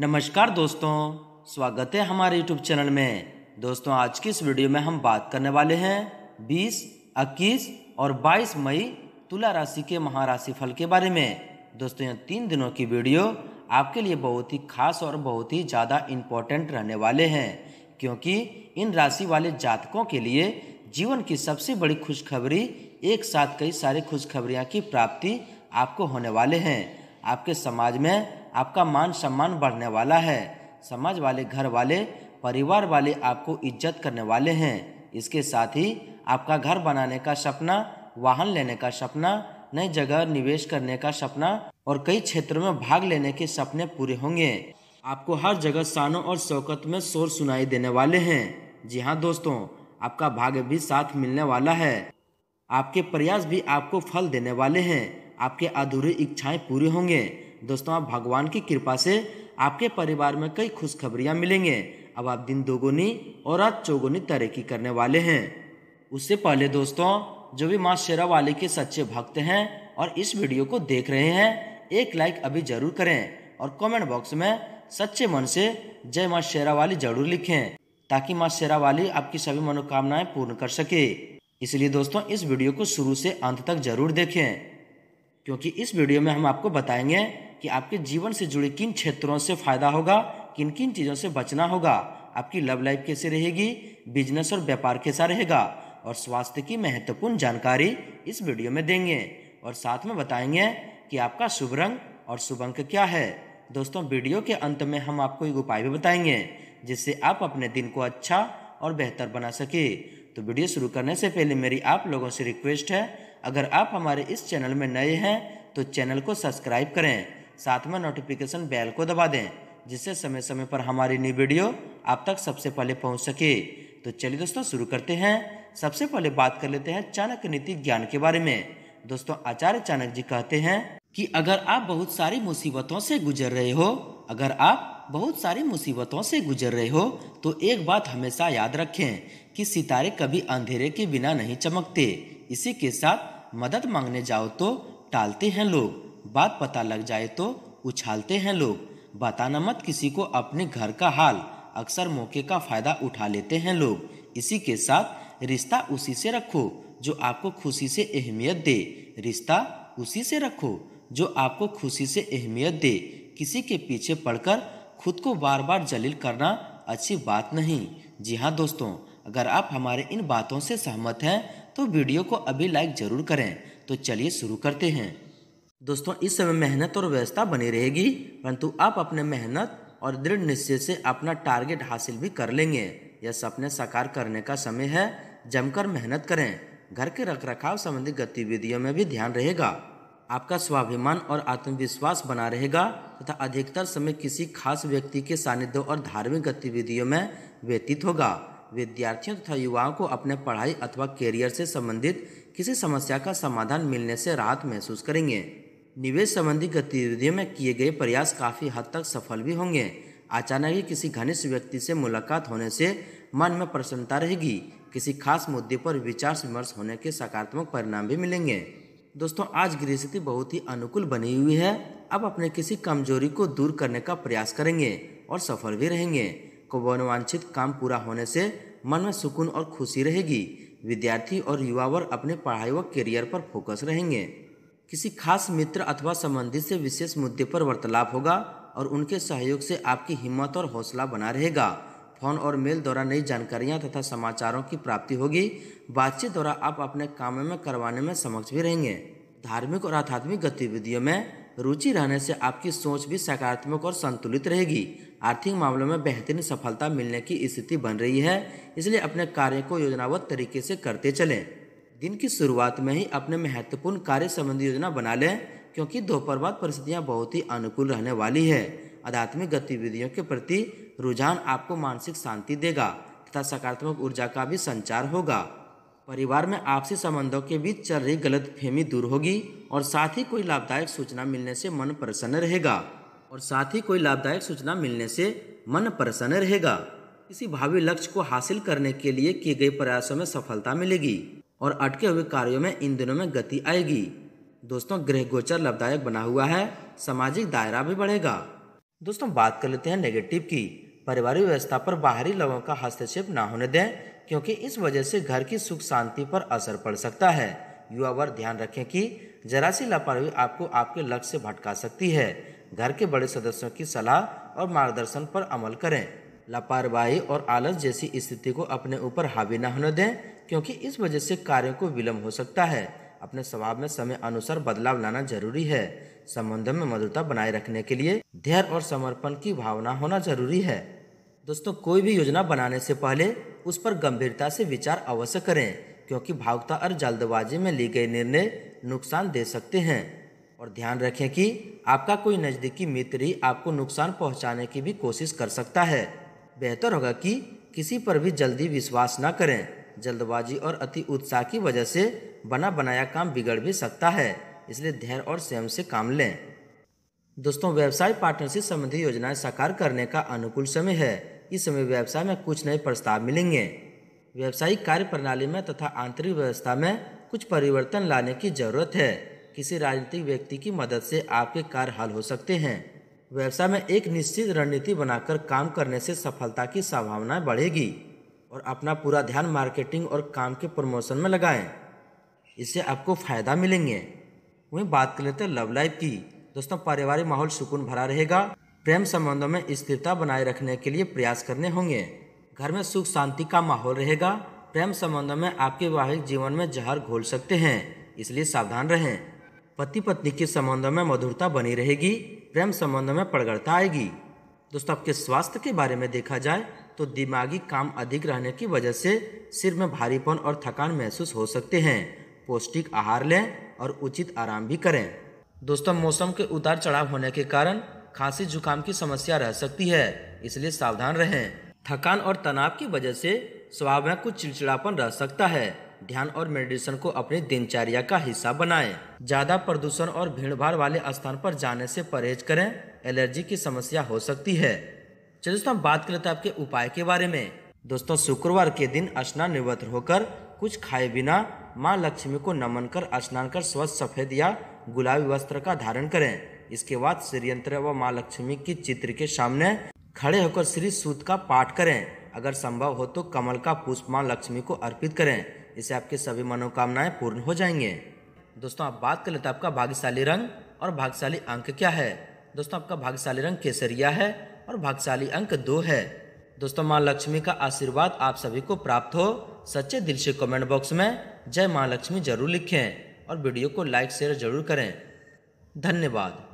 नमस्कार दोस्तों स्वागत है हमारे यूट्यूब चैनल में दोस्तों आज की इस वीडियो में हम बात करने वाले हैं 20, 21 और 22 मई तुला राशि के महाराशि फल के बारे में दोस्तों यह तीन दिनों की वीडियो आपके लिए बहुत ही खास और बहुत ही ज़्यादा इम्पोर्टेंट रहने वाले हैं क्योंकि इन राशि वाले जातकों के लिए जीवन की सबसे बड़ी खुशखबरी एक साथ कई सारे खुशखबरियाँ की प्राप्ति आपको होने वाले हैं आपके समाज में आपका मान सम्मान बढ़ने वाला है समाज वाले घर वाले परिवार वाले आपको इज्जत करने वाले हैं इसके साथ ही आपका घर बनाने का सपना वाहन लेने का सपना नई जगह निवेश करने का सपना और कई क्षेत्रों में भाग लेने के सपने पूरे होंगे आपको हर जगह शानों और शौकत में शोर सुनाई देने वाले हैं जी हाँ दोस्तों आपका भाग्य भी साथ मिलने वाला है आपके प्रयास भी आपको फल देने वाले हैं आपके अधूरी इच्छाएं पूरी होंगे दोस्तों आप भगवान की कृपा से आपके परिवार में कई खुशखबरियाँ मिलेंगे अब आप दिन दोगुनी और रात चौगुनी तरक्की करने वाले हैं उससे पहले दोस्तों जो भी माँ शेरा वाले के सच्चे भक्त हैं और इस वीडियो को देख रहे हैं एक लाइक अभी जरूर करें और कमेंट बॉक्स में सच्चे मन से जय माँ शेरा वाली जरूर लिखें ताकि माँ शेरा वाली आपकी सभी मनोकामनाएं पूर्ण कर सके इसलिए दोस्तों इस वीडियो को शुरू से अंत तक जरूर देखें क्योंकि इस वीडियो में हम आपको बताएंगे कि आपके जीवन से जुड़े किन क्षेत्रों से फायदा होगा किन किन चीज़ों से बचना होगा आपकी लव लाइफ कैसे रहेगी बिजनेस और व्यापार कैसा रहेगा और स्वास्थ्य की महत्वपूर्ण जानकारी इस वीडियो में देंगे और साथ में बताएंगे कि आपका शुभ रंग और शुभ अंक क्या है दोस्तों वीडियो के अंत में हम आपको एक उपाय भी बताएंगे जिससे आप अपने दिन को अच्छा और बेहतर बना सके तो वीडियो शुरू करने से पहले मेरी आप लोगों से रिक्वेस्ट है अगर आप हमारे इस चैनल में नए हैं तो चैनल को सब्सक्राइब करें साथ में नोटिफिकेशन बेल को दबा दें जिससे समय समय पर हमारी न्यू वीडियो आप तक सबसे पहले पहुंच सके तो चलिए दोस्तों शुरू करते हैं सबसे पहले बात कर लेते हैं चाणक्य नीति ज्ञान के बारे में दोस्तों आचार्य चाणक जी कहते हैं कि अगर आप बहुत सारी मुसीबतों से गुजर रहे हो अगर आप बहुत सारी मुसीबतों से गुजर रहे हो तो एक बात हमेशा याद रखें कि सितारे कभी अंधेरे के बिना नहीं चमकते इसी के साथ मदद मांगने जाओ तो टालते हैं लोग बात पता लग जाए तो उछालते हैं लोग बताना मत किसी को अपने घर का हाल अक्सर मौके का फ़ायदा उठा लेते हैं लोग इसी के साथ रिश्ता उसी से रखो जो आपको खुशी से अहमियत दे रिश्ता उसी से रखो जो आपको खुशी से अहमियत दे किसी के पीछे पड़कर खुद को बार बार जलील करना अच्छी बात नहीं जी हाँ दोस्तों अगर आप हमारे इन बातों से सहमत हैं तो वीडियो को अभी लाइक ज़रूर करें तो चलिए शुरू करते हैं दोस्तों इस समय मेहनत और व्यवस्था बनी रहेगी परंतु आप अपने मेहनत और दृढ़ निश्चय से अपना टारगेट हासिल भी कर लेंगे यह सपने साकार करने का समय है जमकर मेहनत करें घर के रख रखाव संबंधी गतिविधियों में भी ध्यान रहेगा आपका स्वाभिमान और आत्मविश्वास बना रहेगा तथा अधिकतर समय किसी खास व्यक्ति के सानिध्य और धार्मिक गतिविधियों में व्यतीत होगा विद्यार्थियों तथा युवाओं को अपने पढ़ाई अथवा करियर से संबंधित किसी समस्या का समाधान मिलने से राहत महसूस करेंगे निवेश संबंधी गतिविधियों में किए गए प्रयास काफ़ी हद तक सफल भी होंगे अचानक ही किसी घनिष्ठ व्यक्ति से मुलाकात होने से मन में प्रसन्नता रहेगी किसी खास मुद्दे पर विचार विमर्श होने के सकारात्मक परिणाम भी मिलेंगे दोस्तों आज गृह स्थिति बहुत ही अनुकूल बनी हुई है अब अपने किसी कमजोरी को दूर करने का प्रयास करेंगे और सफल भी रहेंगे वांछित काम पूरा होने से मन में सुकून और खुशी रहेगी विद्यार्थी और युवा वर्ग अपने पढ़ाई व करियर पर फोकस रहेंगे किसी खास मित्र अथवा संबंधी से विशेष मुद्दे पर वार्तालाप होगा और उनके सहयोग से आपकी हिम्मत और हौसला बना रहेगा फोन और मेल द्वारा नई जानकारियां तथा समाचारों की प्राप्ति होगी बातचीत द्वारा आप अपने काम में करवाने में समक्ष भी रहेंगे धार्मिक और आध्यात्मिक गतिविधियों में रुचि रहने से आपकी सोच भी सकारात्मक और संतुलित रहेगी आर्थिक मामलों में बेहतरीन सफलता मिलने की स्थिति बन रही है इसलिए अपने कार्य को योजनाबद्ध तरीके से करते चलें दिन की शुरुआत में ही अपने महत्वपूर्ण कार्य संबंधी योजना बना लें क्योंकि दोपहर बाद परिस्थितियाँ बहुत ही अनुकूल रहने वाली है आध्यात्मिक गतिविधियों के प्रति रुझान आपको मानसिक शांति देगा तथा सकारात्मक ऊर्जा का भी संचार होगा परिवार में आपसी संबंधों के बीच चल रही गलत फहमी दूर होगी और साथ ही कोई लाभदायक सूचना मिलने से मन प्रसन्न रहेगा और साथ ही कोई लाभदायक सूचना मिलने से मन प्रसन्न रहेगा किसी भावी लक्ष्य को हासिल करने के लिए किए गए प्रयासों में सफलता मिलेगी और अटके हुए कार्यों में इन दिनों में गति आएगी दोस्तों गृह गोचर लाभदायक बना हुआ है सामाजिक दायरा भी बढ़ेगा दोस्तों बात कर लेते हैं नेगेटिव की पारिवारिक व्यवस्था पर बाहरी लोगों का हस्तक्षेप ना होने दें क्योंकि इस वजह से घर की सुख शांति पर असर पड़ सकता है युवा वर्ग ध्यान रखें कि जरा सी लापरवाही आपको आपके लक्ष्य से भटका सकती है घर के बड़े सदस्यों की सलाह और मार्गदर्शन पर अमल करें लापरवाही और आलस जैसी स्थिति को अपने ऊपर हावी न होने दें क्योंकि इस वजह से कार्यों को विलम्ब हो सकता है अपने स्वभाव में समय अनुसार बदलाव लाना जरूरी है संबंधों में मधुरता बनाए रखने के लिए धैर्य और समर्पण की भावना होना जरूरी है दोस्तों कोई भी योजना बनाने से पहले उस पर गंभीरता से विचार अवश्य करें क्योंकि भावुकता और जल्दबाजी में लिए गए निर्णय नुकसान दे सकते हैं और ध्यान रखें कि आपका कोई नज़दीकी मित्र ही आपको नुकसान पहुंचाने की भी कोशिश कर सकता है बेहतर होगा कि किसी पर भी जल्दी विश्वास न करें जल्दबाजी और अति उत्साह की वजह से बना बनाया काम बिगड़ भी सकता है इसलिए धैर्य और स्वयं से काम लें दोस्तों व्यवसाय पार्टनरशिप संबंधी योजनाएं साकार करने का अनुकूल समय है इस समय व्यवसाय में कुछ नए प्रस्ताव मिलेंगे व्यवसायिक कार्य प्रणाली में तथा आंतरिक व्यवस्था में कुछ परिवर्तन लाने की जरूरत है किसी राजनीतिक व्यक्ति की मदद से आपके कार्य हल हो सकते हैं व्यवसाय में एक निश्चित रणनीति बनाकर काम करने से सफलता की संभावनाएं बढ़ेगी और अपना पूरा ध्यान मार्केटिंग और काम के प्रमोशन में लगाएं इससे आपको फ़ायदा मिलेंगे वहीं बात कर लेते हैं लव लाइफ की दोस्तों पारिवारिक माहौल सुकून भरा रहेगा प्रेम संबंधों में स्थिरता बनाए रखने के लिए प्रयास करने होंगे घर में सुख शांति का माहौल रहेगा प्रेम संबंधों में आपके वैवाहिक जीवन में जहर घोल सकते हैं इसलिए सावधान रहें पति पत्नी के संबंधों में मधुरता बनी रहेगी प्रेम संबंध में प्रगड़ता आएगी दोस्तों आपके स्वास्थ्य के बारे में देखा जाए तो दिमागी काम अधिक रहने की वजह से सिर में भारीपन और थकान महसूस हो सकते हैं पौष्टिक आहार लें और उचित आराम भी करें दोस्तों मौसम के उतार चढ़ाव होने के कारण खांसी जुकाम की समस्या रह सकती है इसलिए सावधान रहें थकान और तनाव की वजह से स्वभाव में कुछ चिड़चिड़ापन रह सकता है ध्यान और मेडिटेशन को अपनी दिनचर्या का हिस्सा बनाएं। ज़्यादा प्रदूषण और भीड़ भाड़ वाले स्थान पर जाने से परहेज करें एलर्जी की समस्या हो सकती है चलिए दोस्तों हम बात कर लेते हैं आपके उपाय के बारे में दोस्तों शुक्रवार के दिन स्नान निवृत्त होकर कुछ खाए बिना माँ लक्ष्मी को नमन कर स्नान कर स्वच्छ सफेद या गुलाबी वस्त्र का धारण करें इसके बाद श्रीयंत्र व माँ लक्ष्मी के चित्र के सामने खड़े होकर श्री सूत का पाठ करें अगर संभव हो तो कमल का पुष्प माँ लक्ष्मी को अर्पित करें इससे आपके सभी मनोकामनाएं पूर्ण हो जाएंगे दोस्तों आप बात कर लेते हैं आपका भाग्यशाली रंग और भाग्यशाली अंक क्या है दोस्तों आपका भाग्यशाली रंग केसरिया है और भाग्यशाली अंक दो है दोस्तों माँ लक्ष्मी का आशीर्वाद आप सभी को प्राप्त हो सच्चे दिल से कमेंट बॉक्स में जय माँ लक्ष्मी जरूर लिखें और वीडियो को लाइक शेयर जरूर करें धन्यवाद